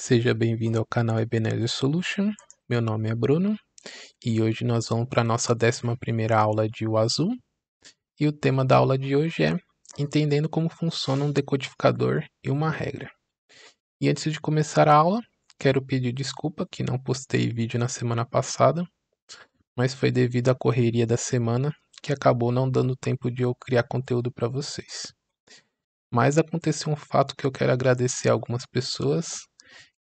Seja bem-vindo ao canal Ebenezer Solution. Meu nome é Bruno e hoje nós vamos para a nossa 11 aula de Wazoo. E o tema da aula de hoje é Entendendo como funciona um decodificador e uma regra. E antes de começar a aula, quero pedir desculpa que não postei vídeo na semana passada, mas foi devido à correria da semana que acabou não dando tempo de eu criar conteúdo para vocês. Mas aconteceu um fato que eu quero agradecer a algumas pessoas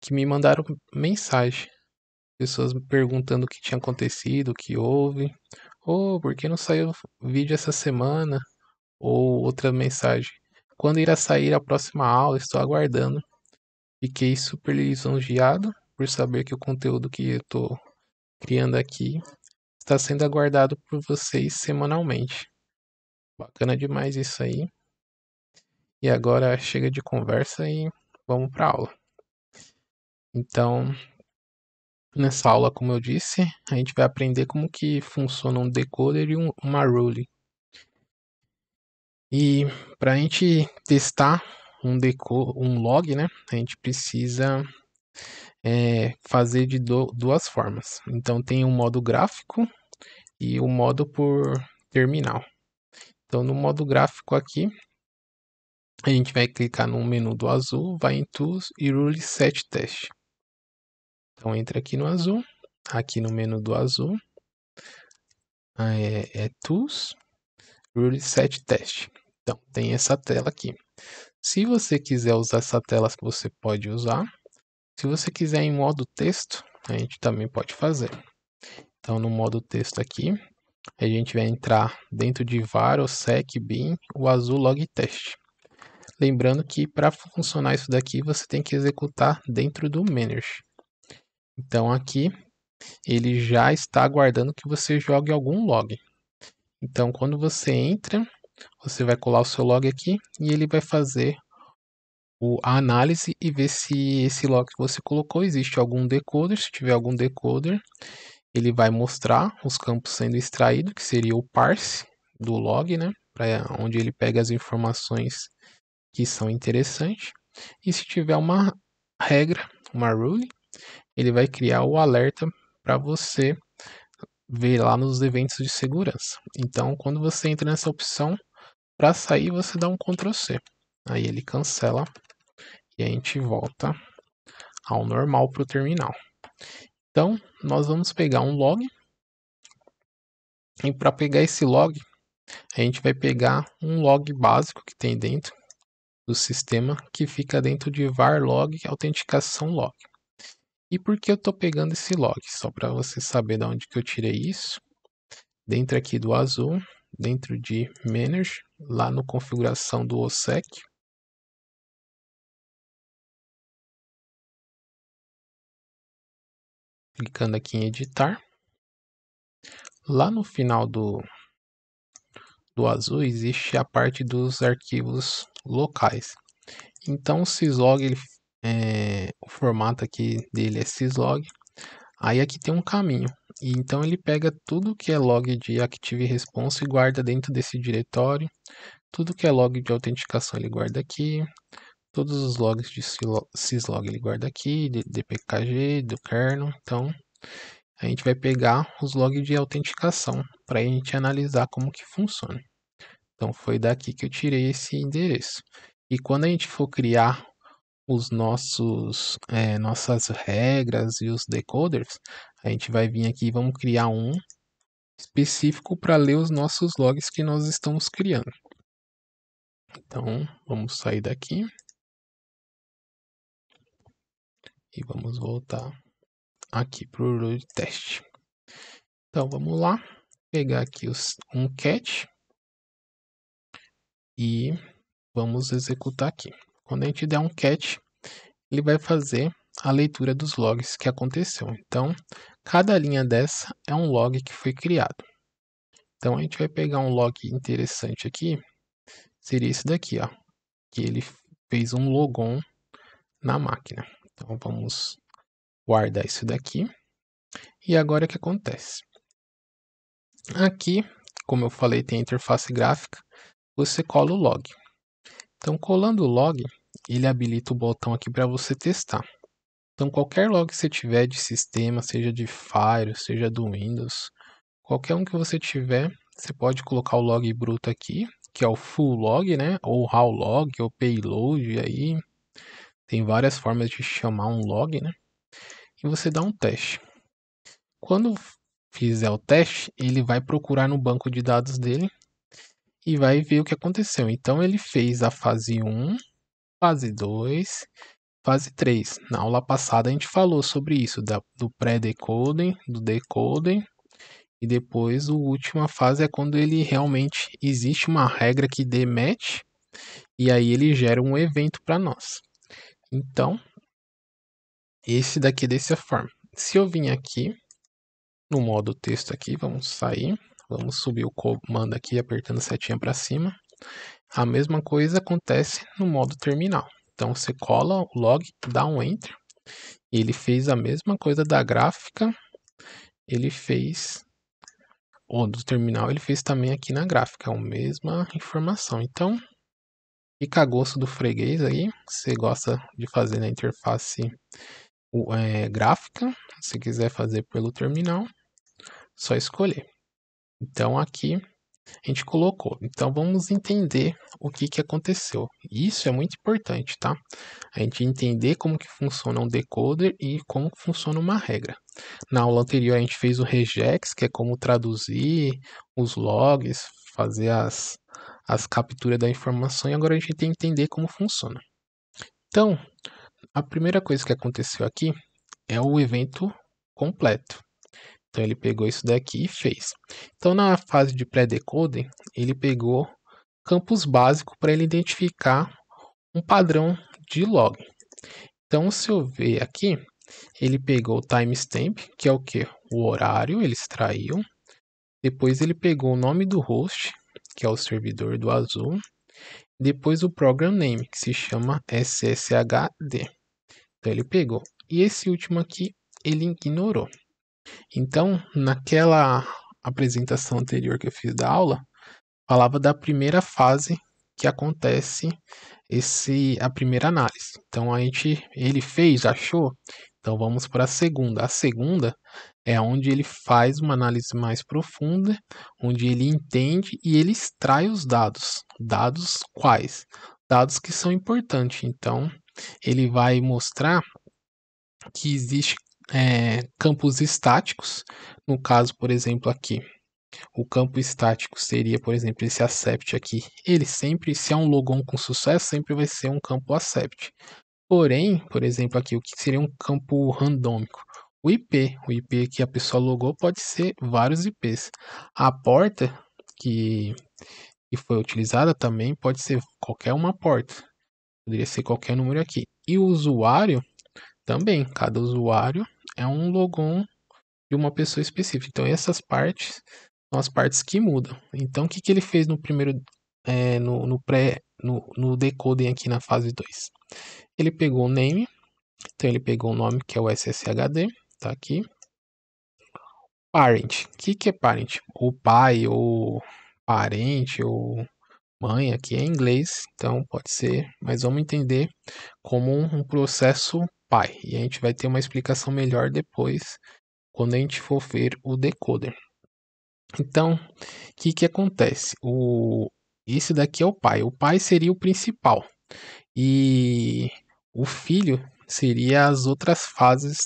que me mandaram mensagem. Pessoas me perguntando o que tinha acontecido, o que houve. Ou oh, por que não saiu vídeo essa semana? Ou outra mensagem. Quando irá sair a próxima aula? Estou aguardando. Fiquei super lisonjeado por saber que o conteúdo que eu estou criando aqui está sendo aguardado por vocês semanalmente. Bacana demais isso aí. E agora chega de conversa e vamos para aula. Então, nessa aula, como eu disse, a gente vai aprender como que funciona um decoder e um, uma rule. E para a gente testar um, deco um log, né, a gente precisa é, fazer de do, duas formas. Então, tem o um modo gráfico e o um modo por terminal. Então, no modo gráfico aqui, a gente vai clicar no menu do azul, vai em Tools e Rule Set Test. Então, entra aqui no azul, aqui no menu do azul, ah, é, é Tools, Rule Set Test. Então, tem essa tela aqui. Se você quiser usar essa tela, você pode usar. Se você quiser em modo texto, a gente também pode fazer. Então, no modo texto aqui, a gente vai entrar dentro de var ou sec bin o azul log test. Lembrando que para funcionar isso daqui, você tem que executar dentro do manage. Então aqui ele já está aguardando que você jogue algum log. Então quando você entra, você vai colar o seu log aqui e ele vai fazer a análise e ver se esse log que você colocou existe algum decoder. Se tiver algum decoder, ele vai mostrar os campos sendo extraídos, que seria o parse do log, né? Pra onde ele pega as informações que são interessantes. E se tiver uma regra, uma rule, ele vai criar o alerta para você ver lá nos eventos de segurança. Então, quando você entra nessa opção, para sair você dá um Ctrl C. Aí ele cancela e a gente volta ao normal para o terminal. Então, nós vamos pegar um log. E para pegar esse log, a gente vai pegar um log básico que tem dentro do sistema, que fica dentro de var log autenticação log. E por que eu estou pegando esse log? Só para você saber de onde que eu tirei isso. Dentro aqui do azul, dentro de Manage, lá no configuração do OSEC. Clicando aqui em editar. Lá no final do, do azul existe a parte dos arquivos locais. Então o syslog ele é, o formato aqui dele é syslog. Aí aqui tem um caminho. E então ele pega tudo que é log de active response e guarda dentro desse diretório. Tudo que é log de autenticação ele guarda aqui. Todos os logs de syslog ele guarda aqui, de dpkg, do kernel. Então a gente vai pegar os logs de autenticação para a gente analisar como que funciona. Então foi daqui que eu tirei esse endereço. E quando a gente for criar os nossos é, nossas regras e os decoders, a gente vai vir aqui e vamos criar um específico para ler os nossos logs que nós estamos criando. Então, vamos sair daqui. E vamos voltar aqui para o load test. Então, vamos lá. Pegar aqui os, um cat. E vamos executar aqui. Quando a gente der um cat, ele vai fazer a leitura dos logs que aconteceu. Então, cada linha dessa é um log que foi criado. Então, a gente vai pegar um log interessante aqui, seria esse daqui, ó, que ele fez um logon na máquina. Então, vamos guardar isso daqui. E agora, o que acontece? Aqui, como eu falei, tem a interface gráfica, você cola o log. Então, colando o log, ele habilita o botão aqui para você testar. Então, qualquer log que você tiver de sistema, seja de Fire, seja do Windows, qualquer um que você tiver, você pode colocar o log bruto aqui, que é o full log, né? Ou raw log, ou payload, aí tem várias formas de chamar um log, né? E você dá um teste. Quando fizer o teste, ele vai procurar no banco de dados dele e vai ver o que aconteceu. Então, ele fez a fase 1, fase 2, fase 3. Na aula passada, a gente falou sobre isso, da, do pré-decoding, do decoding, e depois, a última fase é quando ele realmente existe uma regra que dê match, e aí ele gera um evento para nós. Então, esse daqui é desse forma. Se eu vim aqui, no modo texto aqui, vamos sair. Vamos subir o comando aqui apertando setinha para cima. A mesma coisa acontece no modo terminal. Então você cola o log, dá um enter. Ele fez a mesma coisa da gráfica. Ele fez ou do terminal, ele fez também aqui na gráfica, é a mesma informação. Então, fica a gosto do freguês aí. Você gosta de fazer na interface é, gráfica, se quiser fazer pelo terminal, só escolher. Então aqui a gente colocou. Então vamos entender o que, que aconteceu. Isso é muito importante, tá? A gente entender como que funciona um decoder e como funciona uma regra. Na aula anterior a gente fez o regex, que é como traduzir os logs, fazer as, as capturas da informação, e agora a gente tem que entender como funciona. Então, a primeira coisa que aconteceu aqui é o evento completo. Então ele pegou isso daqui e fez. Então na fase de pré-decoding, ele pegou campos básicos para ele identificar um padrão de log. Então se eu ver aqui, ele pegou o timestamp, que é o que? O horário, ele extraiu. Depois ele pegou o nome do host, que é o servidor do azul. Depois o program name, que se chama SSHD. Então ele pegou. E esse último aqui, ele ignorou. Então, naquela apresentação anterior que eu fiz da aula, falava da primeira fase que acontece esse a primeira análise. Então a gente ele fez, achou. Então vamos para a segunda. A segunda é onde ele faz uma análise mais profunda, onde ele entende e ele extrai os dados. Dados quais? Dados que são importantes. Então ele vai mostrar que existe é, campos estáticos. No caso, por exemplo, aqui, o campo estático seria, por exemplo, esse accept aqui. Ele sempre, se é um logon com sucesso, sempre vai ser um campo accept. Porém, por exemplo, aqui, o que seria um campo randômico? O IP, o IP que a pessoa logou pode ser vários IPs. A porta que, que foi utilizada também pode ser qualquer uma porta. Poderia ser qualquer número aqui. E o usuário também, cada usuário é um logon de uma pessoa específica. Então essas partes são as partes que mudam. Então o que, que ele fez no primeiro, é, no, no, pré, no, no decoding aqui na fase 2? Ele pegou o name, então ele pegou o nome que é o SSHD, tá aqui. Parent, o que, que é parent? O pai, ou parente, ou mãe aqui é em inglês, então pode ser, mas vamos entender como um processo pai. E a gente vai ter uma explicação melhor depois, quando a gente for ver o decoder. Então, o que, que acontece? O, esse daqui é o pai. O pai seria o principal. E o filho seria as outras fases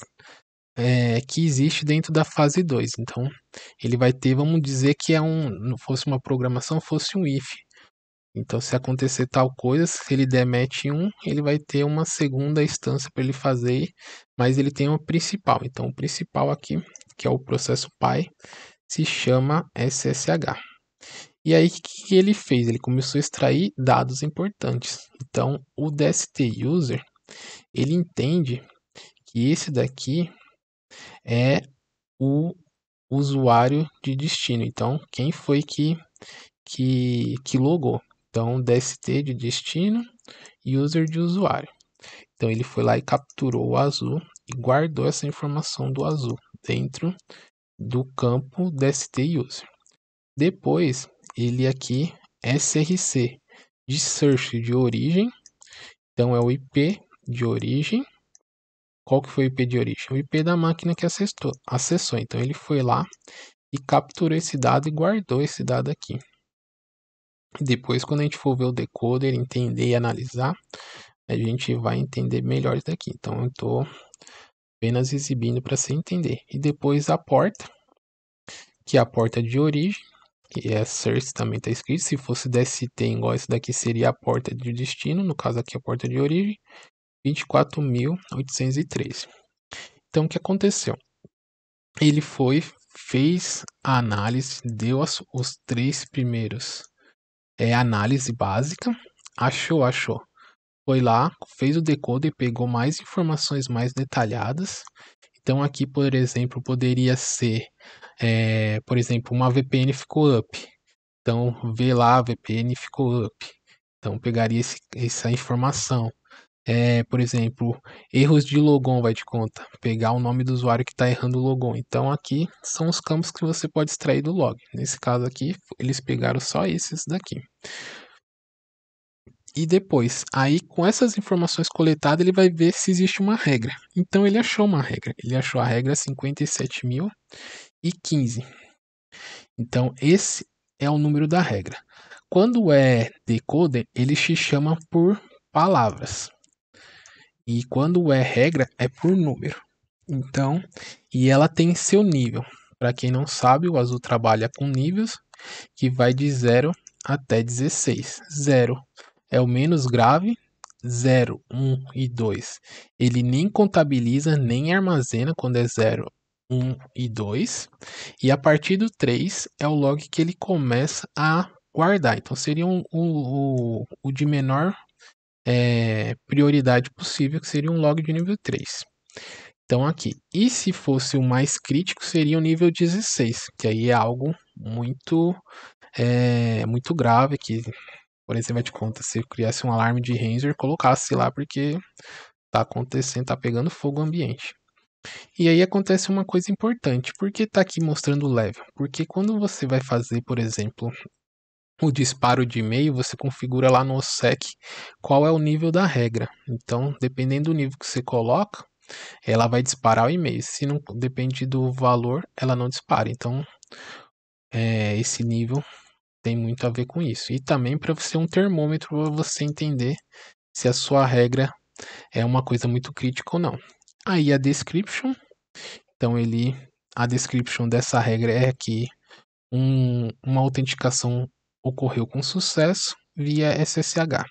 é, que existe dentro da fase 2. Então, ele vai ter, vamos dizer que é um, fosse uma programação, fosse um if. Então, se acontecer tal coisa, se ele der match em um, ele vai ter uma segunda instância para ele fazer, mas ele tem uma principal. Então, o principal aqui, que é o processo pai, se chama SSH. E aí, o que ele fez? Ele começou a extrair dados importantes. Então, o DST user, ele entende que esse daqui é o usuário de destino. Então, quem foi que, que, que logou? Então, DST de destino, user de usuário. Então, ele foi lá e capturou o azul e guardou essa informação do azul dentro do campo DST user. Depois, ele aqui SRC de search de origem. Então, é o IP de origem. Qual que foi o IP de origem? O IP da máquina que acessou. acessou. Então, ele foi lá e capturou esse dado e guardou esse dado aqui. Depois, quando a gente for ver o decoder, entender e analisar, a gente vai entender melhor isso daqui. Então, eu estou apenas exibindo para você entender. E depois a porta, que é a porta de origem, que é source também está escrito. Se fosse DST igual esse daqui, seria a porta de destino, no caso aqui a porta de origem, 24.803. Então, o que aconteceu? Ele foi, fez a análise, deu as, os três primeiros é, análise básica. Achou, achou. Foi lá, fez o decoder, pegou mais informações mais detalhadas. Então aqui, por exemplo, poderia ser, é, por exemplo, uma VPN ficou up. Então vê lá, VPN ficou up. Então pegaria esse, essa informação. É, por exemplo, erros de logon vai de conta, pegar o nome do usuário que está errando o logon. Então aqui são os campos que você pode extrair do log. Nesse caso aqui, eles pegaram só esses daqui. E depois, aí com essas informações coletadas, ele vai ver se existe uma regra. Então ele achou uma regra. Ele achou a regra 57.015. Então esse é o número da regra. Quando é decoder, ele se chama por palavras. E quando é regra, é por número. Então, e ela tem seu nível. Para quem não sabe, o azul trabalha com níveis que vai de 0 até 16. 0 é o menos grave, 0, 1 e 2. Ele nem contabiliza nem armazena quando é 0, 1 e 2. E a partir do 3 é o log que ele começa a guardar. Então seria um, o, o, o de menor é, prioridade possível, que seria um log de nível 3. Então, aqui. E se fosse o mais crítico, seria o nível 16, que aí é algo muito, é, muito grave, que, por exemplo, é de conta, se criasse um alarme de Ranger, colocasse lá, porque tá acontecendo, tá pegando fogo o ambiente. E aí acontece uma coisa importante, por que está aqui mostrando o level? Porque quando você vai fazer, por exemplo, o disparo de e-mail, você configura lá no OSEC qual é o nível da regra. Então, dependendo do nível que você coloca, ela vai disparar o e-mail. Se não depende do valor, ela não dispara. Então, é, esse nível tem muito a ver com isso. E também para você um termômetro para você entender se a sua regra é uma coisa muito crítica ou não. Aí a description. Então ele a description dessa regra é que um, uma autenticação ocorreu com sucesso via SSH.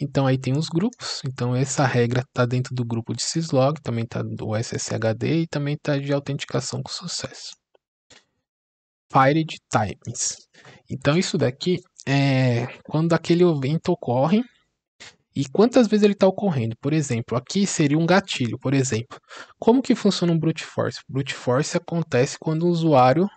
Então aí tem os grupos, então essa regra está dentro do grupo de syslog, também está do SSHD e também está de autenticação com sucesso. Fired times. Então isso daqui é quando aquele evento ocorre e quantas vezes ele está ocorrendo. Por exemplo, aqui seria um gatilho, por exemplo. Como que funciona um brute force? Brute force acontece quando o usuário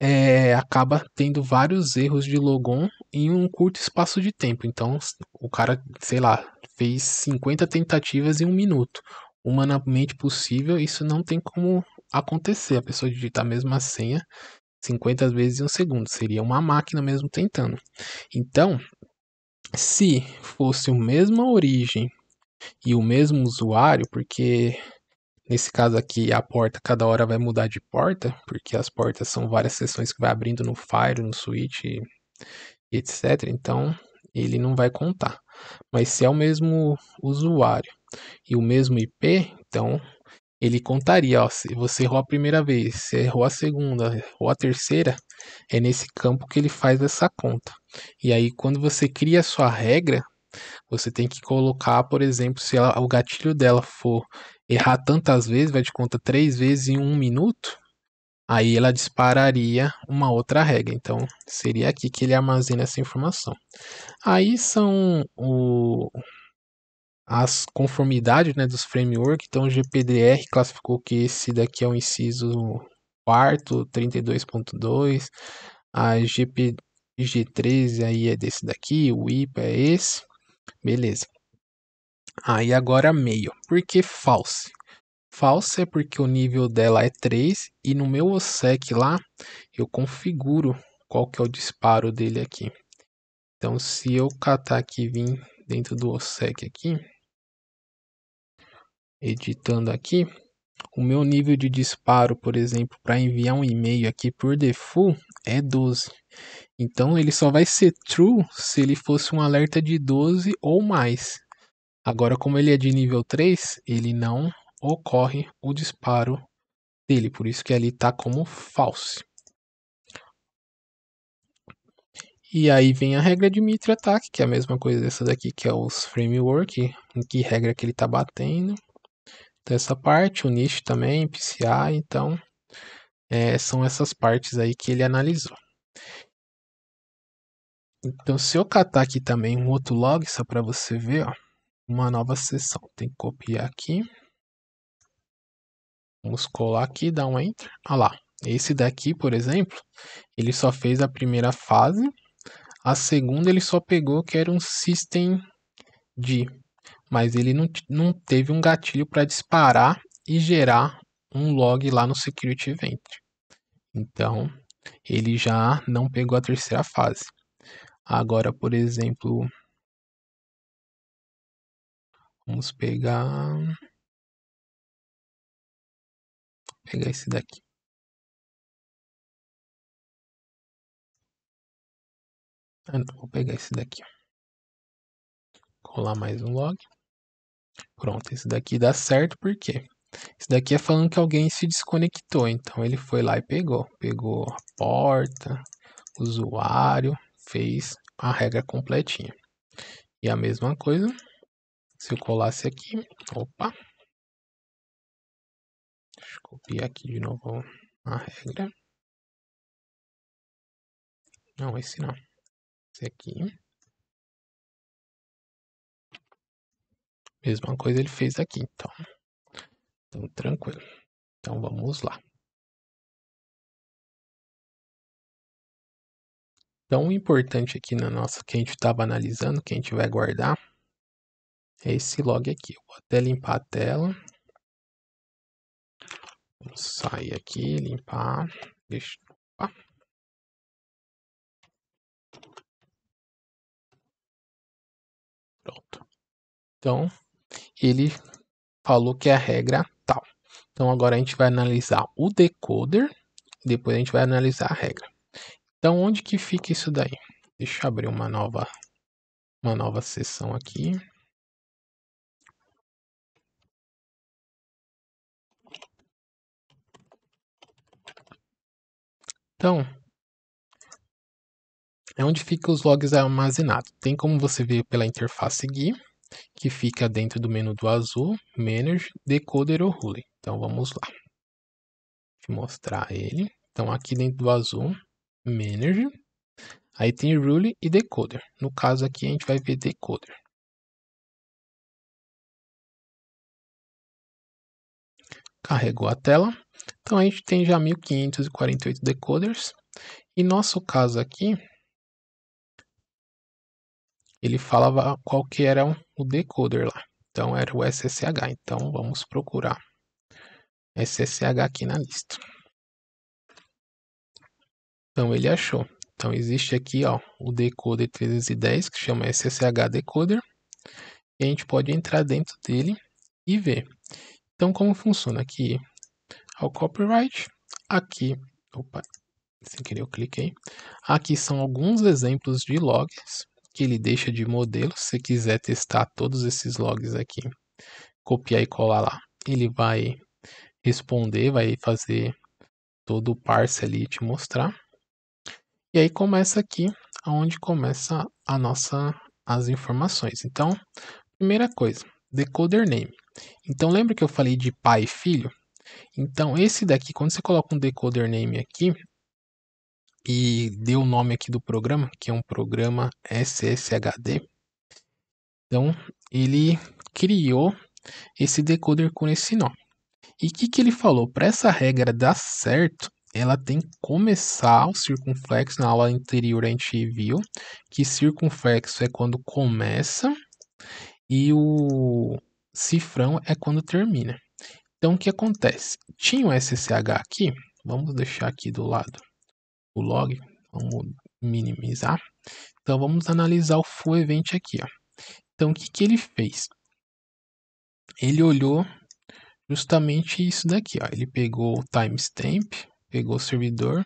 é, acaba tendo vários erros de logon em um curto espaço de tempo. Então, o cara, sei lá, fez 50 tentativas em um minuto. Humanamente possível, isso não tem como acontecer. A pessoa digitar a mesma senha 50 vezes em um segundo. Seria uma máquina mesmo tentando. Então, se fosse o mesma origem e o mesmo usuário, porque Nesse caso aqui, a porta cada hora vai mudar de porta, porque as portas são várias seções que vai abrindo no Fire, no Switch, etc. Então, ele não vai contar. Mas se é o mesmo usuário e o mesmo IP, então ele contaria, ó, se você errou a primeira vez, se errou a segunda, errou a terceira, é nesse campo que ele faz essa conta. E aí quando você cria a sua regra, você tem que colocar, por exemplo, se ela, o gatilho dela for errar tantas vezes, vai de conta três vezes em um minuto, aí ela dispararia uma outra regra. Então, seria aqui que ele armazena essa informação. Aí são o, as conformidades né, dos frameworks. Então, o GPDR classificou que esse daqui é o inciso quarto, 32.2. A GPG 13 aí é desse daqui, o IPA é esse. Beleza. Ah, e agora meio. Por que false? False é porque o nível dela é 3 e no meu OSEC lá eu configuro qual que é o disparo dele aqui. Então se eu catar aqui e vir dentro do OSEC aqui, editando aqui, o meu nível de disparo, por exemplo, para enviar um e-mail aqui por default é 12. Então ele só vai ser true se ele fosse um alerta de 12 ou mais. Agora, como ele é de nível 3, ele não ocorre o disparo dele, por isso que ali está como false. E aí vem a regra de Mitre Attack, que é a mesma coisa dessa daqui, que é os framework, em que regra que ele está batendo. Dessa então, essa parte, o nicho também, PCI, então é, são essas partes aí que ele analisou. Então, se eu catar aqui também um outro log, só para você ver, ó uma nova sessão. Tem que copiar aqui. Vamos colar aqui, dar um Enter. Olha ah lá. Esse daqui, por exemplo, ele só fez a primeira fase. A segunda ele só pegou que era um System D. Mas ele não, não teve um gatilho para disparar e gerar um log lá no Security Event. Então, ele já não pegou a terceira fase. Agora, por exemplo, Vamos pegar. Vou pegar esse daqui. Ah, não, vou pegar esse daqui. Colar mais um log. Pronto, esse daqui dá certo porque Esse daqui é falando que alguém se desconectou, então ele foi lá e pegou. Pegou a porta, usuário, fez a regra completinha. E a mesma coisa se eu colasse aqui, opa, deixa eu copiar aqui de novo a regra. Não, esse não, esse aqui. Mesma coisa ele fez aqui, então. Então, tranquilo. Então, vamos lá. Então, o importante aqui na nossa que a gente estava analisando, que a gente vai guardar, é esse log aqui. Eu vou até limpar a tela. Vou sair aqui, limpar. Deixa... Opa. Pronto. Então, ele falou que é a regra tal. Então, agora a gente vai analisar o decoder. Depois a gente vai analisar a regra. Então, onde que fica isso daí? Deixa eu abrir uma nova, uma nova sessão aqui. Então, é onde fica os logs armazenados. Tem como você ver pela interface GUI, que fica dentro do menu do azul, Manage, Decoder ou Rule. Então, vamos lá. Vou mostrar ele. Então, aqui dentro do azul, Manage. Aí tem Rule e Decoder. No caso aqui, a gente vai ver Decoder. Carregou a tela. Então a gente tem já 1548 decoders. E nosso caso aqui, ele falava qual que era o decoder lá. Então era o SSH. Então vamos procurar SSH aqui na lista. Então ele achou. Então existe aqui ó, o decoder 310 que chama SSH decoder. E a gente pode entrar dentro dele e ver. Então como funciona aqui? ao copyright. Aqui, opa, sem querer eu cliquei. Aqui são alguns exemplos de logs que ele deixa de modelo. Se quiser testar todos esses logs aqui, copiar e colar lá, ele vai responder, vai fazer todo o parse ali te mostrar. E aí começa aqui aonde começa a nossa as informações. Então, primeira coisa, decoder name. Então lembra que eu falei de pai e filho? Então, esse daqui, quando você coloca um decoder name aqui e deu o nome aqui do programa, que é um programa SSHD, então ele criou esse decoder com esse nome. E o que, que ele falou? Para essa regra dar certo, ela tem que começar o circunflexo. Na aula anterior a gente viu que circunflexo é quando começa e o cifrão é quando termina. Então o que acontece? Tinha o SSH aqui, vamos deixar aqui do lado o log, vamos minimizar. Então vamos analisar o full event aqui. Ó. Então o que, que ele fez? Ele olhou justamente isso daqui. Ó. Ele pegou o timestamp, pegou o servidor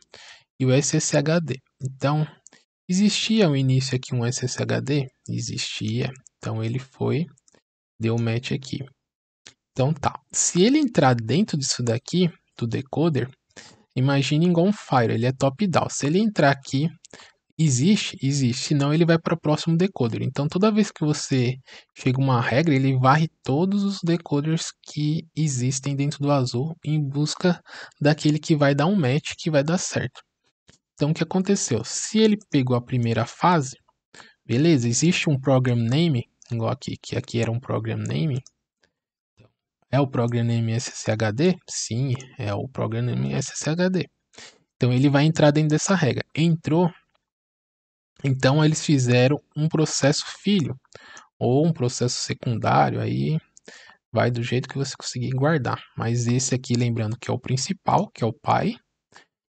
e o SSHD. Então existia o início aqui um SSHD? Existia. Então ele foi, deu match aqui. Então tá. Se ele entrar dentro disso daqui, do decoder, imagine igual um fire, ele é top-down. Se ele entrar aqui, existe, existe, senão ele vai para o próximo decoder. Então toda vez que você chega uma regra, ele varre todos os decoders que existem dentro do azul em busca daquele que vai dar um match, que vai dar certo. Então o que aconteceu? Se ele pegou a primeira fase, beleza, existe um program name, igual aqui, que aqui era um program name, é o programa SSHD? Sim, é o programa SSHD. Então ele vai entrar dentro dessa regra. Entrou. Então eles fizeram um processo filho ou um processo secundário aí vai do jeito que você conseguir guardar. Mas esse aqui, lembrando que é o principal, que é o pai,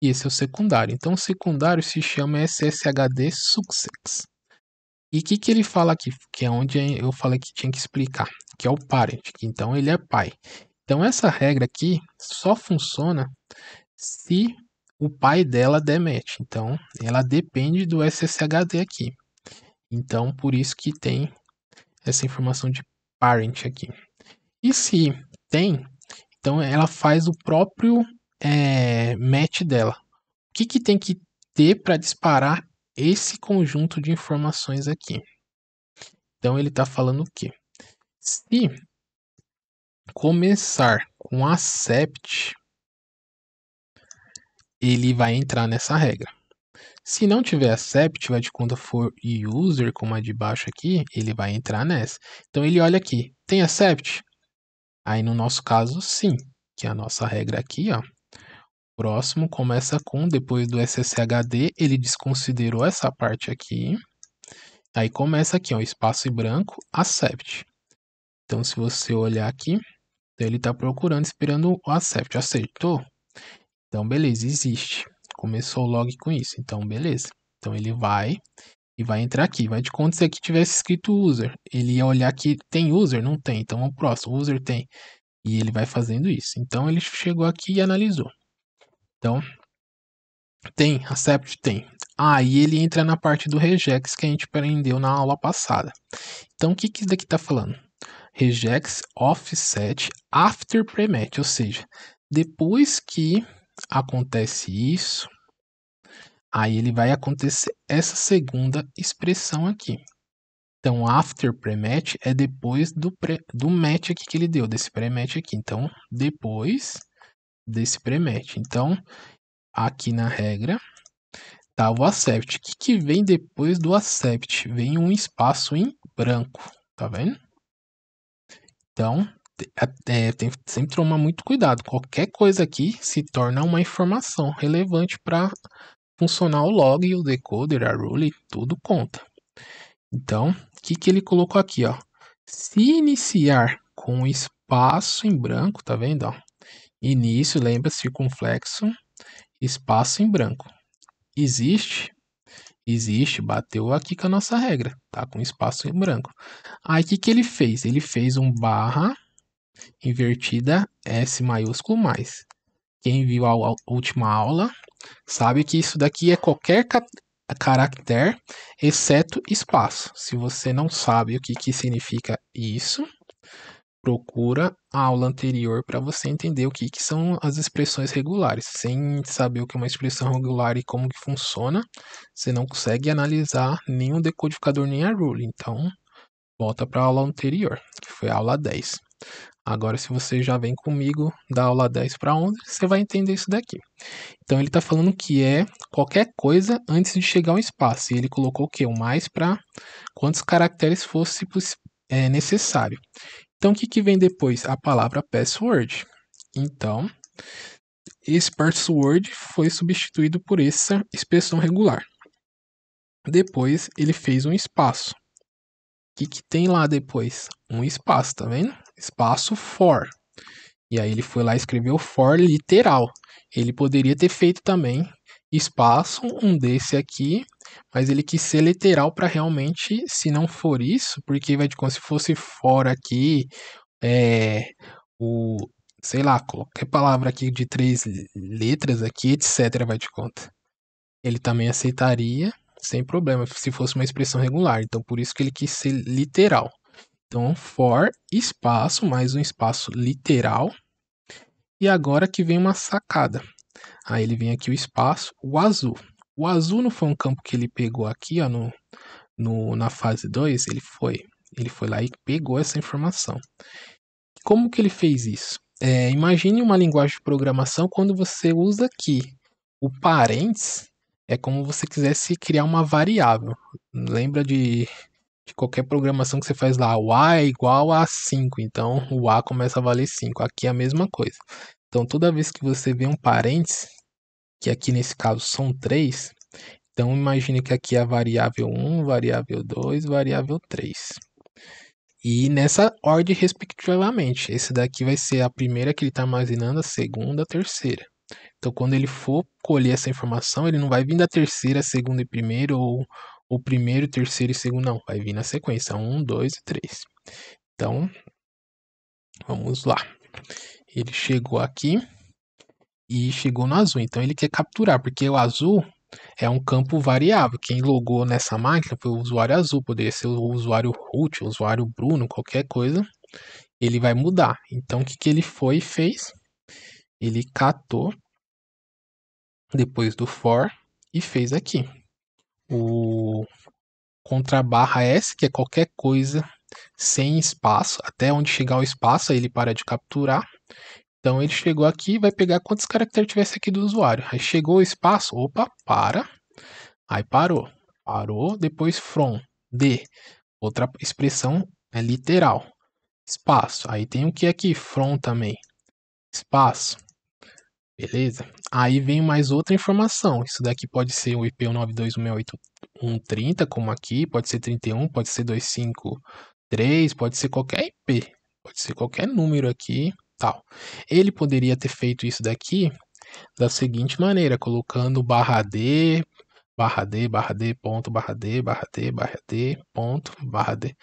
e esse é o secundário. Então o secundário se chama SSHD Success. E o que, que ele fala aqui? Que é onde eu falei que tinha que explicar que é o parent, que então ele é pai. Então essa regra aqui só funciona se o pai dela der match. Então ela depende do SSHD aqui. Então por isso que tem essa informação de parent aqui. E se tem, então ela faz o próprio é, match dela. O que, que tem que ter para disparar esse conjunto de informações aqui? Então ele está falando o quê? Se começar com accept, ele vai entrar nessa regra. Se não tiver accept, vai de conta for user, como a de baixo aqui, ele vai entrar nessa. Então ele olha aqui, tem accept? Aí no nosso caso, sim, que é a nossa regra aqui, ó. Próximo começa com, depois do SSHD, ele desconsiderou essa parte aqui. Aí começa aqui, ó, espaço branco, accept. Então, se você olhar aqui, então, ele está procurando, esperando o accept. Aceitou? Então, beleza, existe. Começou o log com isso. Então, beleza. Então, ele vai e vai entrar aqui. Vai de conta se aqui tivesse escrito user. Ele ia olhar aqui, tem user? Não tem. Então, o próximo. User tem. E ele vai fazendo isso. Então, ele chegou aqui e analisou. Então, tem. Accept? Tem. Aí ah, ele entra na parte do regex que a gente aprendeu na aula passada. Então, o que, que isso daqui está falando? regex offset after prematch, ou seja, depois que acontece isso, aí ele vai acontecer essa segunda expressão aqui. Então, after prematch é depois do, pre, do match aqui que ele deu, desse prematch aqui. Então, depois desse prematch. Então, aqui na regra, tá o accept. O que, que vem depois do accept? Vem um espaço em branco, tá vendo? Então, é, tem sempre tomar muito cuidado. Qualquer coisa aqui se torna uma informação relevante para funcionar o log, o decoder, a rule, tudo conta. Então, o que, que ele colocou aqui? Ó? Se iniciar com espaço em branco, tá vendo? Ó? Início, lembra, circunflexo, espaço em branco. Existe Existe, bateu aqui com a nossa regra, tá? Com espaço em branco. Aí, o que, que ele fez? Ele fez um barra invertida S maiúsculo mais. Quem viu a última aula sabe que isso daqui é qualquer ca caractere, exceto espaço. Se você não sabe o que, que significa isso, procura a aula anterior para você entender o que, que são as expressões regulares. Sem saber o que é uma expressão regular e como que funciona, você não consegue analisar nenhum decodificador nem a rule. Então, volta para a aula anterior, que foi a aula 10. Agora, se você já vem comigo da aula 10 para 11, você vai entender isso daqui. Então, ele está falando que é qualquer coisa antes de chegar ao espaço. E ele colocou o que? O mais para quantos caracteres fosse é, necessário. Então, o que, que vem depois? A palavra password. Então, esse password foi substituído por essa expressão regular. Depois, ele fez um espaço. O que, que tem lá depois? Um espaço, tá vendo? Espaço for. E aí ele foi lá e escreveu for literal. Ele poderia ter feito também espaço, um desse aqui, mas ele quis ser literal para realmente, se não for isso, porque vai de como se fosse fora aqui, é, o, sei lá, qualquer palavra aqui de três letras aqui, etc, vai de conta. Ele também aceitaria sem problema, se fosse uma expressão regular, então por isso que ele quis ser literal. Então, for espaço mais um espaço literal. E agora que vem uma sacada. Aí ele vem aqui o espaço, o azul. O azul não foi um campo que ele pegou aqui, ó, no, no, na fase 2, ele foi, ele foi lá e pegou essa informação. Como que ele fez isso? É, imagine uma linguagem de programação quando você usa aqui o parentes, é como você quisesse criar uma variável. Lembra de, de qualquer programação que você faz lá, o A é igual a 5, então o A começa a valer 5. Aqui é a mesma coisa. Então, toda vez que você vê um parênteses, que aqui nesse caso são três, então imagine que aqui é a variável 1, variável 2, variável 3. E nessa ordem respectivamente. Esse daqui vai ser a primeira que ele está armazenando, a segunda, a terceira. Então, quando ele for colher essa informação, ele não vai vir da terceira, segunda e primeiro, ou o primeiro, terceiro e segundo, não. Vai vir na sequência, 1, 2 e 3. Então, vamos lá. Ele chegou aqui e chegou no azul. Então ele quer capturar, porque o azul é um campo variável. Quem logou nessa máquina foi o usuário azul, poderia ser o usuário root, o usuário Bruno, qualquer coisa. Ele vai mudar. Então o que, que ele foi e fez? Ele catou depois do for e fez aqui o contra barra S, que é qualquer coisa sem espaço, até onde chegar o espaço, aí ele para de capturar. Então ele chegou aqui vai pegar quantos caracteres tivesse aqui do usuário. Aí chegou o espaço, opa, para. Aí parou. Parou, depois from, de. Outra expressão é literal. Espaço. Aí tem o que aqui? From também. Espaço. Beleza? Aí vem mais outra informação. Isso daqui pode ser o IP 192.168.130, como aqui, pode ser 31, pode ser 253, pode ser qualquer IP, pode ser qualquer número aqui tal. Ele poderia ter feito isso daqui da seguinte maneira, colocando barra D, barra D, barra D, ponto, barra D, barra D, barra D, ponto, barra D.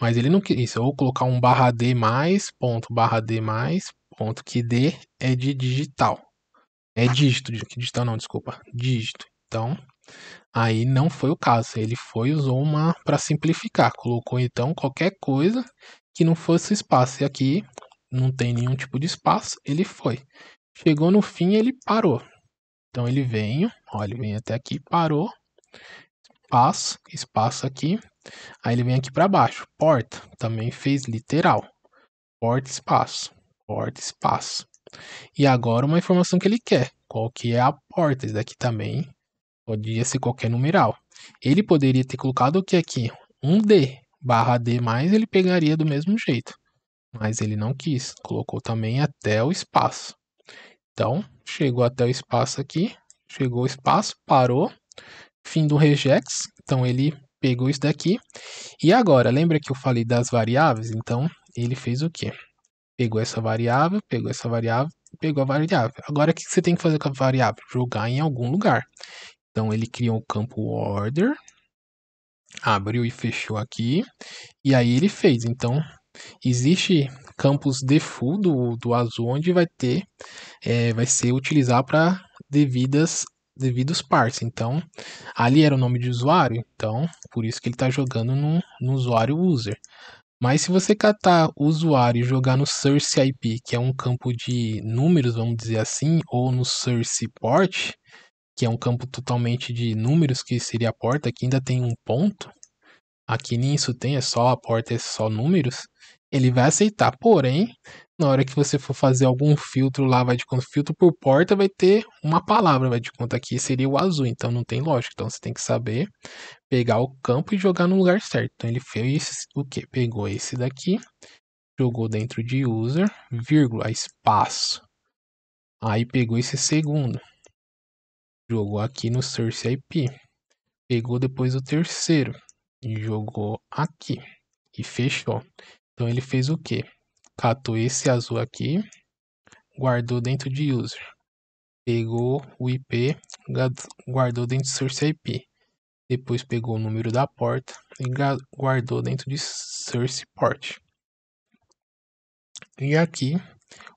Mas ele não quis ou colocar um barra D mais, ponto, barra D mais, ponto, que D é de digital. É dígito, digital não, desculpa, dígito. Então, aí não foi o caso. Ele foi usou uma para simplificar, colocou então qualquer coisa que não fosse espaço. E aqui não tem nenhum tipo de espaço, ele foi. Chegou no fim, ele parou. Então ele veio, olha, ele vem até aqui, parou, espaço, espaço aqui. Aí ele vem aqui para baixo, porta, também fez literal. Porta, espaço, porta, espaço. E agora uma informação que ele quer, qual que é a porta, daqui também podia ser qualquer numeral. Ele poderia ter colocado o que aqui? Um D, barra D+, mais, ele pegaria do mesmo jeito mas ele não quis, colocou também até o espaço. Então, chegou até o espaço aqui, chegou o espaço, parou, fim do regex, então ele pegou isso daqui. E agora, lembra que eu falei das variáveis? Então, ele fez o quê? Pegou essa variável, pegou essa variável, pegou a variável. Agora, o que você tem que fazer com a variável? Jogar em algum lugar. Então, ele criou o campo order, abriu e fechou aqui, e aí ele fez. Então, Existe campos de full do, do azul onde vai ter, é, vai ser utilizar para devidas devidos parts. Então, ali era o nome de usuário, então por isso que ele está jogando no, no usuário user. Mas se você catar o usuário e jogar no source IP, que é um campo de números, vamos dizer assim, ou no source port, que é um campo totalmente de números, que seria a porta, que ainda tem um ponto. Aqui nisso tem, é só a porta, é só números ele vai aceitar. Porém, na hora que você for fazer algum filtro lá, vai de conta, filtro por porta, vai ter uma palavra, vai de conta aqui seria o azul, então não tem lógica. Então você tem que saber pegar o campo e jogar no lugar certo. Então ele fez o que? Pegou esse daqui, jogou dentro de user, vírgula, espaço. Aí pegou esse segundo, jogou aqui no source IP, pegou depois o terceiro jogou aqui e fechou. Então ele fez o que? Catou esse azul aqui, guardou dentro de user, pegou o IP, guardou dentro de source IP, depois pegou o número da porta e guardou dentro de source port. E aqui,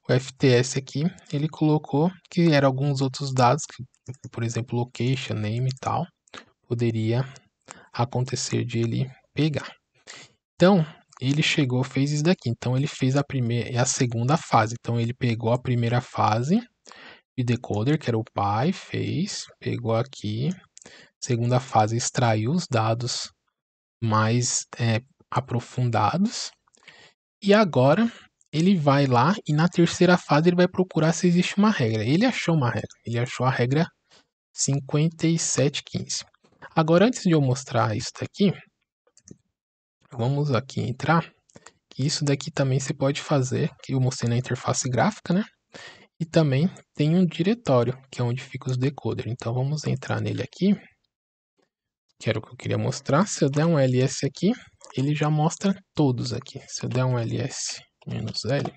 o FTS aqui, ele colocou que eram alguns outros dados, que, por exemplo, location, name e tal, poderia acontecer de ele pegar. Então, ele chegou, fez isso daqui. Então ele fez a primeira é a segunda fase. Então ele pegou a primeira fase de decoder, que era o pai, fez, pegou aqui, segunda fase extraiu os dados mais é, aprofundados. E agora ele vai lá e na terceira fase ele vai procurar se existe uma regra. Ele achou uma regra, ele achou a regra 5715. Agora, antes de eu mostrar isso daqui, Vamos aqui entrar. Isso daqui também você pode fazer, que eu mostrei na interface gráfica, né? E também tem um diretório, que é onde fica os decoder. Então, vamos entrar nele aqui. Que era o que eu queria mostrar. Se eu der um ls aqui, ele já mostra todos aqui. Se eu der um ls menos L,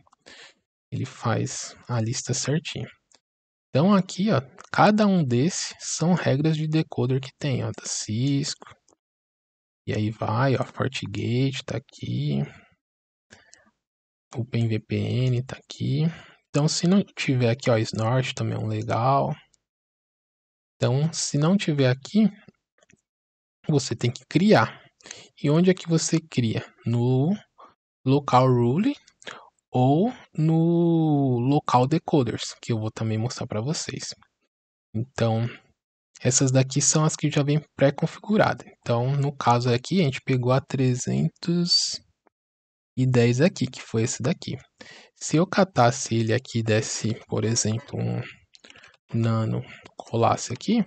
ele faz a lista certinha. Então aqui, ó, cada um desses são regras de decoder que tem, ó, da Cisco, e aí vai, ó, FortiGate tá aqui. OpenVPN tá aqui. Então, se não tiver aqui, ó, Snort também é um legal. Então, se não tiver aqui, você tem que criar. E onde é que você cria? No local rule ou no local decoders, que eu vou também mostrar para vocês. Então, essas daqui são as que já vem pré-configurada. Então, no caso aqui, a gente pegou a 310 aqui, que foi esse daqui. Se eu catasse ele aqui e desse, por exemplo, um nano, colasse aqui,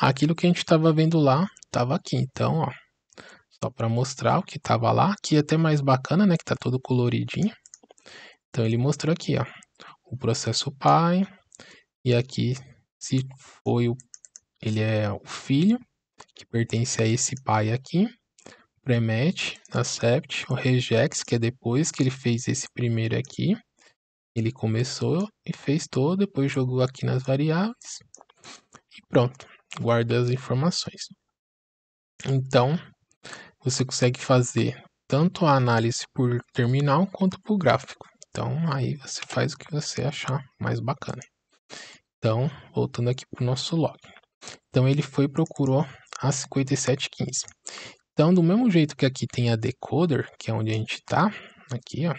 aquilo que a gente estava vendo lá estava aqui. Então, ó, só para mostrar o que estava lá. Aqui é até mais bacana, né, que está todo coloridinho. Então, ele mostrou aqui, ó, o processo pai. E aqui, se foi o ele é o filho que pertence a esse pai aqui, Premete, Accept, o Regex, que é depois que ele fez esse primeiro aqui. Ele começou e fez todo, depois jogou aqui nas variáveis. E pronto, guarda as informações. Então, você consegue fazer tanto a análise por terminal quanto por gráfico. Então, aí você faz o que você achar mais bacana. Então, voltando aqui para o nosso log. Então ele foi e procurou a 5715. Então, do mesmo jeito que aqui tem a decoder, que é onde a gente está, aqui, ó,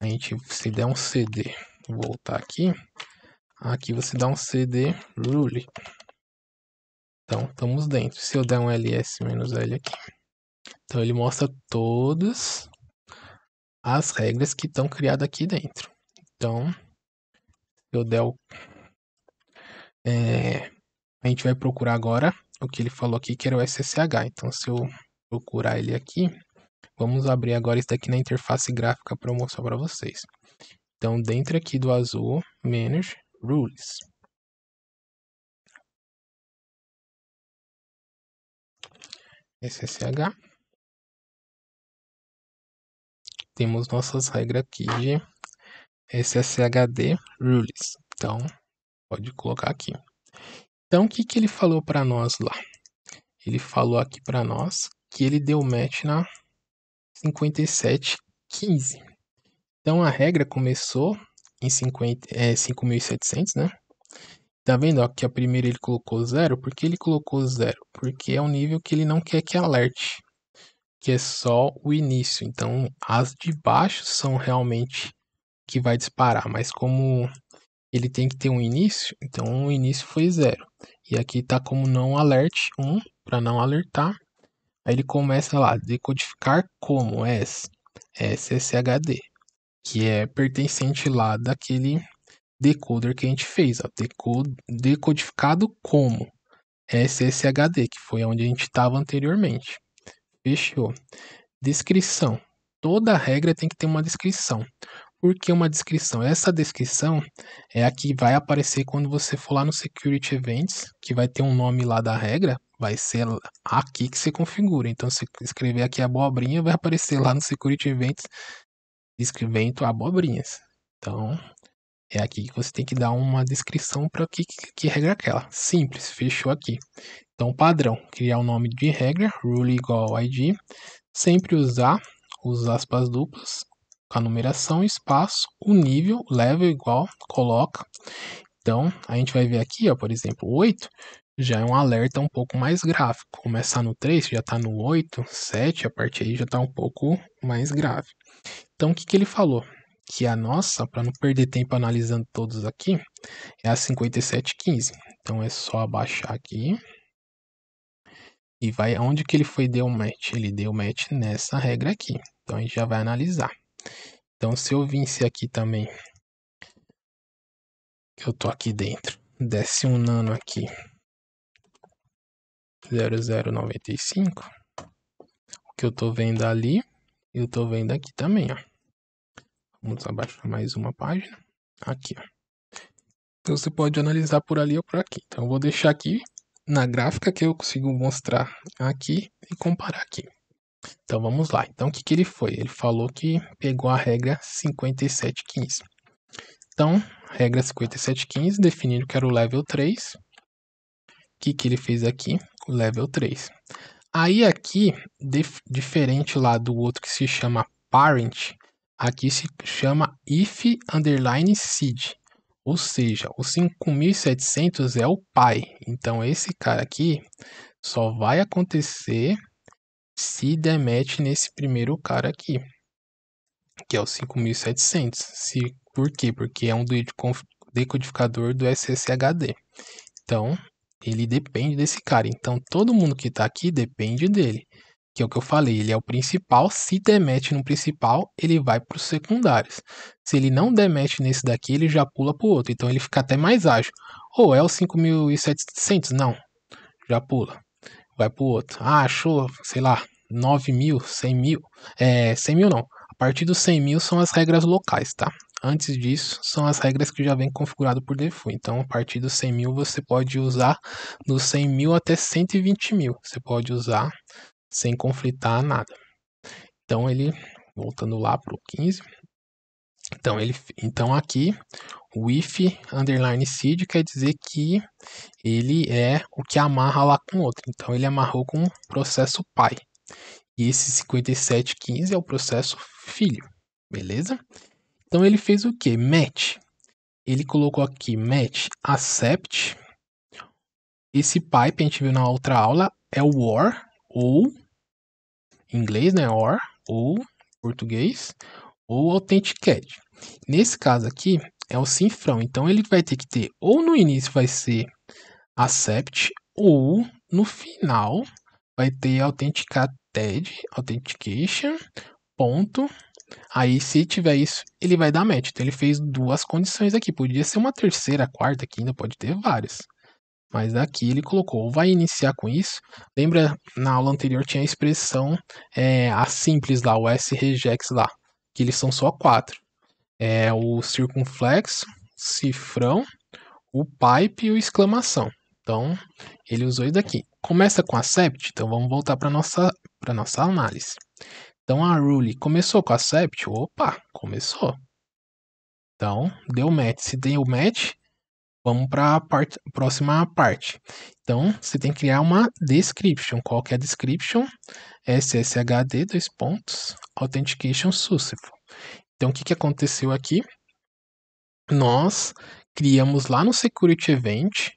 a gente se der um CD, voltar aqui, aqui você dá um CD rule. Então, estamos dentro. Se eu der um ls-l aqui, então ele mostra todas as regras que estão criadas aqui dentro. Então, se eu der o é, a gente vai procurar agora o que ele falou aqui, que era o SSH. Então, se eu procurar ele aqui, vamos abrir agora isso daqui na interface gráfica para eu mostrar para vocês. Então, dentro aqui do azul, Manage Rules. SSH. Temos nossas regras aqui de SSHD Rules. Então, pode colocar aqui. Então, o que, que ele falou para nós lá? Ele falou aqui para nós que ele deu match na 5715. Então, a regra começou em 50, é, 5700, né? Tá vendo ó, que a primeira ele colocou zero? Por que ele colocou zero? Porque é um nível que ele não quer que alerte, que é só o início. Então, as de baixo são realmente que vai disparar, mas como ele tem que ter um início, então o início foi zero. E aqui tá como não alert 1, um, para não alertar. Aí ele começa lá, decodificar como S, SSHD, que é pertencente lá daquele decoder que a gente fez, ó, decod decodificado como SSHD, que foi onde a gente estava anteriormente. Fechou. Descrição. Toda regra tem que ter uma descrição. Por que uma descrição? Essa descrição é a que vai aparecer quando você for lá no Security Events, que vai ter um nome lá da regra, vai ser aqui que você configura. Então, se escrever aqui abobrinha, vai aparecer lá no Security Events, escrevendo abobrinhas. Então, é aqui que você tem que dar uma descrição para que, que, que, regra é aquela. Simples, fechou aqui. Então, padrão, criar o um nome de regra, rule igual id, sempre usar os aspas duplas, a numeração, espaço, o nível, level igual, coloca. Então, a gente vai ver aqui, ó, por exemplo, 8 já é um alerta um pouco mais grave. Começar no 3, já está no 8, 7, a partir aí já está um pouco mais grave. Então, o que, que ele falou? Que a nossa, para não perder tempo analisando todos aqui, é a 5715. Então, é só abaixar aqui. E vai aonde que ele foi deu match? Ele deu match nessa regra aqui. Então, a gente já vai analisar. Então, se eu vinsse aqui também, que eu tô aqui dentro, desse um nano aqui, 0095, o que eu tô vendo ali, eu tô vendo aqui também, ó. Vamos abaixar mais uma página, aqui, ó. Então, você pode analisar por ali ou por aqui. Então, eu vou deixar aqui na gráfica que eu consigo mostrar aqui e comparar aqui. Então vamos lá. Então o que, que ele foi? Ele falou que pegou a regra 5715. Então, regra 5715, definindo que era o level 3. O que, que ele fez aqui? O level 3. Aí aqui, diferente lá do outro que se chama parent, aqui se chama if underline seed. Ou seja, o 5700 é o pai. Então esse cara aqui só vai acontecer se demete nesse primeiro cara aqui, que é o 5700. Se, por quê? Porque é um decodificador do SSHD. Então, ele depende desse cara. Então, todo mundo que está aqui depende dele. Que é o que eu falei, ele é o principal. Se demete no principal, ele vai para os secundários. Se ele não demete nesse daqui, ele já pula para o outro. Então, ele fica até mais ágil. Ou é o 5700? Não, já pula vai para o outro. Ah, achou, sei lá, 9 mil, 100 mil, é, 100 mil não. A partir dos 100 mil são as regras locais, tá? Antes disso, são as regras que já vem configurado por default. Então, a partir dos 100 mil, você pode usar dos 100 mil até 120 mil. Você pode usar sem conflitar nada. Então, ele, voltando lá para o 15. Então, ele, então, aqui, o if underline seed quer dizer que ele é o que amarra lá com o outro. Então, ele amarrou com o processo pai. E esse 5715 é o processo filho, beleza? Então ele fez o que? Match. Ele colocou aqui match accept. Esse pipe a gente viu na outra aula é o or ou em inglês, né, or ou português ou authenticate. Nesse caso aqui é o cifrão, então ele vai ter que ter ou no início vai ser accept ou no final vai ter authenticated, authentication, ponto. Aí, se tiver isso, ele vai dar match. Então, ele fez duas condições aqui. Podia ser uma terceira, quarta, que ainda pode ter várias. Mas aqui ele colocou, vai iniciar com isso. Lembra, na aula anterior tinha a expressão, é, a simples lá, o S-regex lá. Que eles são só quatro. É o circunflexo, cifrão, o pipe e o exclamação. Então, ele usou isso daqui. Começa com accept, então vamos voltar para nossa para nossa análise. Então a rule começou com accept, opa, começou. Então, deu match. Se deu match, vamos para a part, próxima parte. Então, você tem que criar uma description. Qual que é a description? SSHD, dois pontos, authentication successful. Então, o que, que aconteceu aqui? Nós criamos lá no security event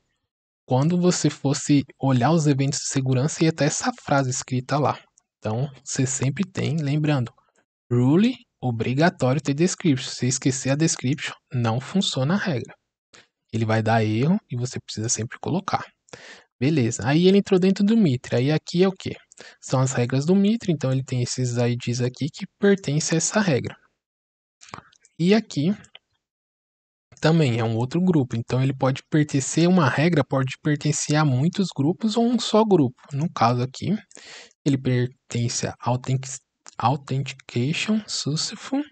quando você fosse olhar os eventos de segurança e até essa frase escrita lá. Então, você sempre tem, lembrando, rule obrigatório ter description. Se esquecer a description, não funciona a regra. Ele vai dar erro e você precisa sempre colocar. Beleza, aí ele entrou dentro do Mitre. Aí aqui é o que? São as regras do Mitre, então ele tem esses IDs aqui que pertencem a essa regra. E aqui também é um outro grupo. Então ele pode pertencer, uma regra pode pertencer a muitos grupos ou um só grupo. No caso aqui, ele pertence a Authentication Successful,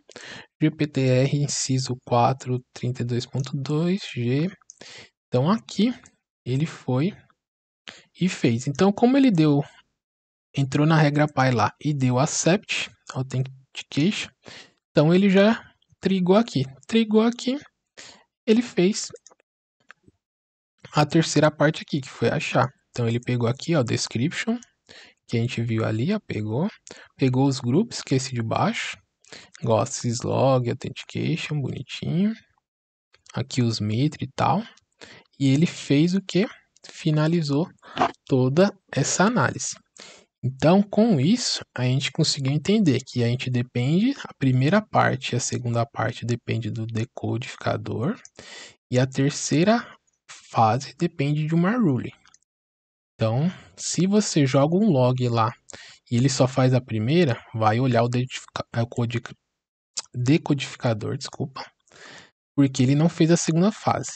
GPTR inciso 4322 g Então aqui ele foi e fez. Então como ele deu, entrou na regra pai lá e deu accept, Authentication, então ele já trigou aqui. Trigou aqui, ele fez a terceira parte aqui, que foi achar. Então ele pegou aqui, ó, description, que a gente viu ali, ó, pegou. Pegou os grupos, que é esse de baixo. Igual syslog, authentication, bonitinho. Aqui os mitre e tal. E ele fez o que? Finalizou toda essa análise. Então, com isso, a gente conseguiu entender que a gente depende, a primeira parte e a segunda parte depende do decodificador, e a terceira fase depende de uma ruling. Então, se você joga um log lá e ele só faz a primeira, vai olhar o é, decodificador, desculpa, porque ele não fez a segunda fase.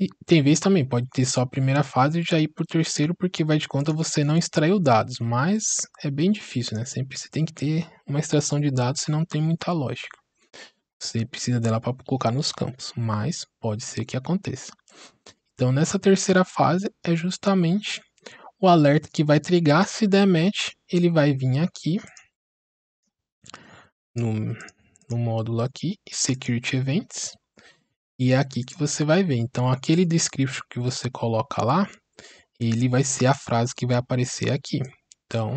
E tem vezes também, pode ter só a primeira fase e já ir para o terceiro, porque vai de conta você não extraiu dados, mas é bem difícil, né? Sempre você tem que ter uma extração de dados, senão não tem muita lógica. Você precisa dela para colocar nos campos, mas pode ser que aconteça. Então, nessa terceira fase é justamente o alerta que vai trigar. Se der match, ele vai vir aqui no, no módulo aqui, Security Events. E é aqui que você vai ver. Então, aquele description que você coloca lá, ele vai ser a frase que vai aparecer aqui. Então,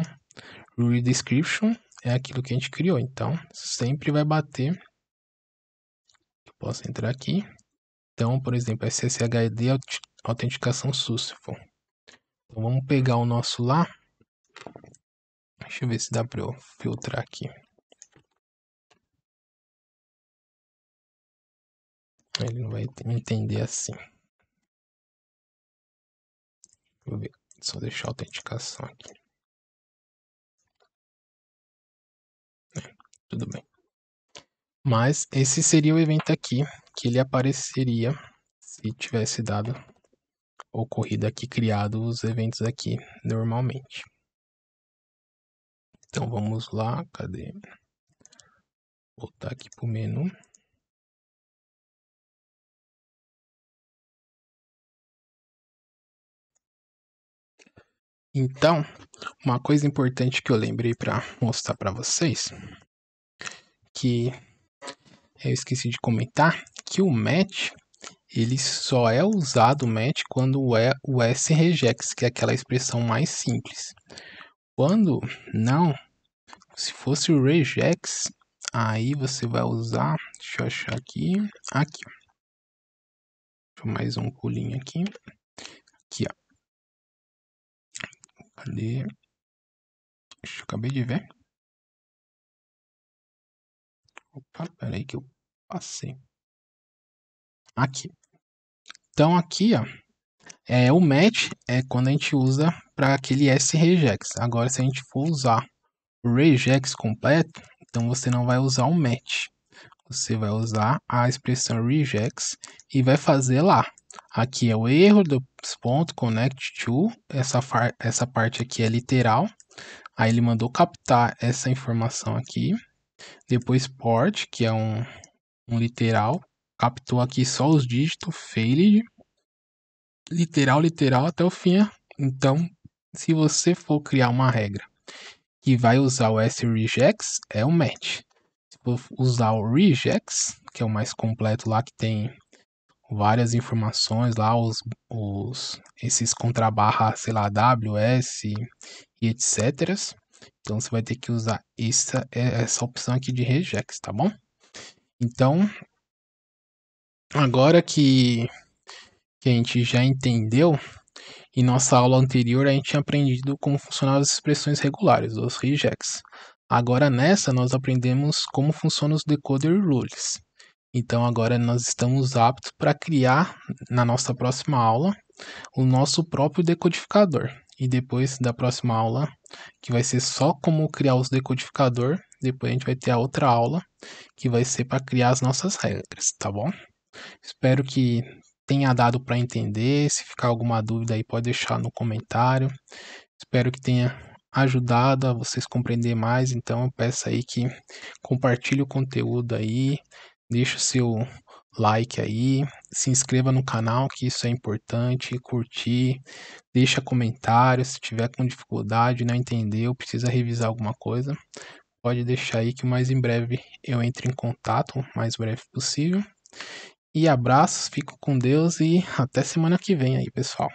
Rule Description é aquilo que a gente criou. Então, sempre vai bater. Eu posso entrar aqui. Então, por exemplo, SSHD é autenticação Successful. Então, vamos pegar o nosso lá. Deixa eu ver se dá para eu filtrar aqui. Ele não vai entender assim. Vou ver, só deixar a autenticação aqui. É, tudo bem. Mas esse seria o evento aqui que ele apareceria se tivesse dado ocorrido aqui, criado os eventos aqui normalmente. Então vamos lá, cadê? Voltar aqui para o menu. Então, uma coisa importante que eu lembrei para mostrar para vocês, que eu esqueci de comentar, que o match ele só é usado match quando é o S regex, que é aquela expressão mais simples. Quando não, se fosse o regex, aí você vai usar, deixa eu achar aqui, aqui. Deixa mais um pulinho aqui. Aqui, ó. Ali. Deixa eu acabei de ver. Opa, peraí que eu passei. Aqui. Então aqui, ó. É, o match é quando a gente usa para aquele S-regex. Agora, se a gente for usar o regex completo, então você não vai usar o match você vai usar a expressão regex e vai fazer lá. Aqui é o erro do ponto connect to, essa, essa parte aqui é literal. Aí ele mandou captar essa informação aqui. Depois port, que é um, um literal, captou aqui só os dígitos, failed. Literal, literal até o fim. Então, se você for criar uma regra que vai usar o regex é o match vou usar o regex, que é o mais completo lá, que tem várias informações lá, os, os esses contra barra, sei lá, WS e etc. Então você vai ter que usar essa, é, essa opção aqui de regex, tá bom? Então, agora que, que a gente já entendeu, em nossa aula anterior a gente tinha aprendido como funcionavam as expressões regulares, os regex. Agora nessa nós aprendemos como funcionam os decoder rules. Então agora nós estamos aptos para criar na nossa próxima aula o nosso próprio decodificador. E depois da próxima aula, que vai ser só como criar os decodificador, depois a gente vai ter a outra aula que vai ser para criar as nossas regras, tá bom? Espero que tenha dado para entender. Se ficar alguma dúvida aí pode deixar no comentário. Espero que tenha ajudado a vocês compreender mais, então eu peço aí que compartilhe o conteúdo aí, deixe o seu like aí, se inscreva no canal, que isso é importante, curtir, deixa comentário, se tiver com dificuldade, não entendeu, precisa revisar alguma coisa, pode deixar aí que mais em breve eu entre em contato, o mais breve possível. E abraços, fico com Deus e até semana que vem aí, pessoal.